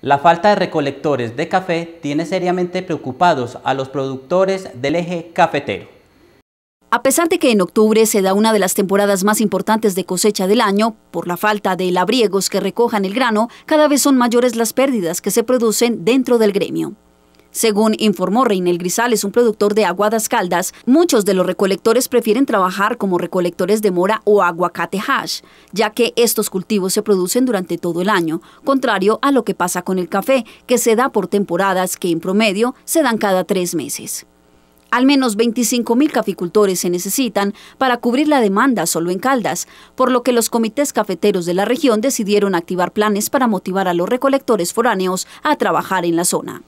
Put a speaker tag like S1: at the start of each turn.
S1: La falta de recolectores de café tiene seriamente preocupados a los productores del eje cafetero.
S2: A pesar de que en octubre se da una de las temporadas más importantes de cosecha del año, por la falta de labriegos que recojan el grano, cada vez son mayores las pérdidas que se producen dentro del gremio. Según informó Reynel Grisales, un productor de Aguadas Caldas, muchos de los recolectores prefieren trabajar como recolectores de mora o aguacate hash, ya que estos cultivos se producen durante todo el año, contrario a lo que pasa con el café, que se da por temporadas que en promedio se dan cada tres meses. Al menos 25.000 caficultores se necesitan para cubrir la demanda solo en Caldas, por lo que los comités cafeteros de la región decidieron activar planes para motivar a los recolectores foráneos a trabajar en la zona.